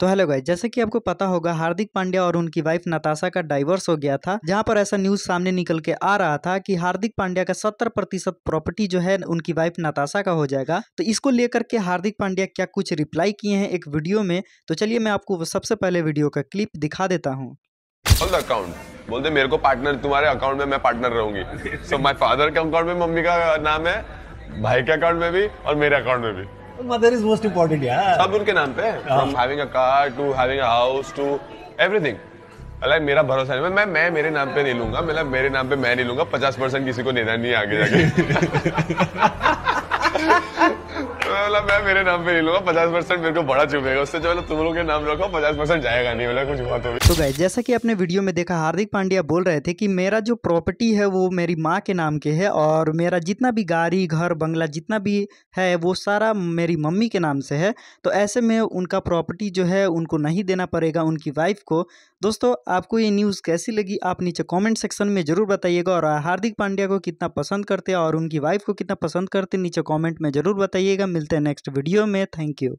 तो hello guys जैसे कि आपको पता होगा हार्दिक पांड्या और उनकी वाइफ नताशा का डाइवोर्स हो गया था जहां पर ऐसा न्यूज सामने निकल के आ रहा था कि हार्दिक पांड्या का सत्तर प्रतिशत प्रॉपर्टी जो है उनकी वाइफ नताशा का हो जाएगा तो इसको लेकर के हार्दिक पांड्या क्या कुछ रिप्लाई किए हैं एक वीडियो में तो चलिए मैं आपको सबसे पहले वीडियो का क्लिप दिखा देता हूँ बोलते मेरे को पार्टनर तुम्हारे अकाउंट में मैं पार्टनर रहूंगी सो माई फादर के अकाउंट में मम्मी का नाम है भाई के अकाउंट में भी और मेरे अकाउंट में भी मदर इज मोस्ट इम्पोर्टेंट सब उनके नाम पे from having a car to having a house to everything अलग मेरा भरोसा नहीं मैं मैं मेरे नाम पे नहीं लूंगा मतलब मेरे नाम पे मैं नहीं लूंगा पचास परसेंट किसी को लेना नहीं आगे जाके बोला मतलब मैं मेरे नाम पे लूंगा पचास परसेंट मेरे को बड़ा चुभेगा उससे जो तुम लोग के नाम रखो पचास परसेंट जाएगा नहीं बोला कुछ बहुत होगी तो भाई तो जैसा कि आपने वीडियो में देखा हार्दिक पांड्या बोल रहे थे कि मेरा जो प्रॉपर्टी है वो मेरी माँ के नाम के है और मेरा जितना भी गाड़ी घर बंगला जितना भी है वो सारा मेरी मम्मी के नाम से है तो ऐसे में उनका प्रॉपर्टी जो है उनको नहीं देना पड़ेगा उनकी वाइफ को दोस्तों आपको ये न्यूज़ कैसी लगी आप नीचे कमेंट सेक्शन में ज़रूर बताइएगा और हार्दिक पांड्या को कितना पसंद करते हैं और उनकी वाइफ को कितना पसंद करते नीचे कमेंट में ज़रूर बताइएगा मिलते हैं हैं नेक्स्ट वीडियो में थैंक यू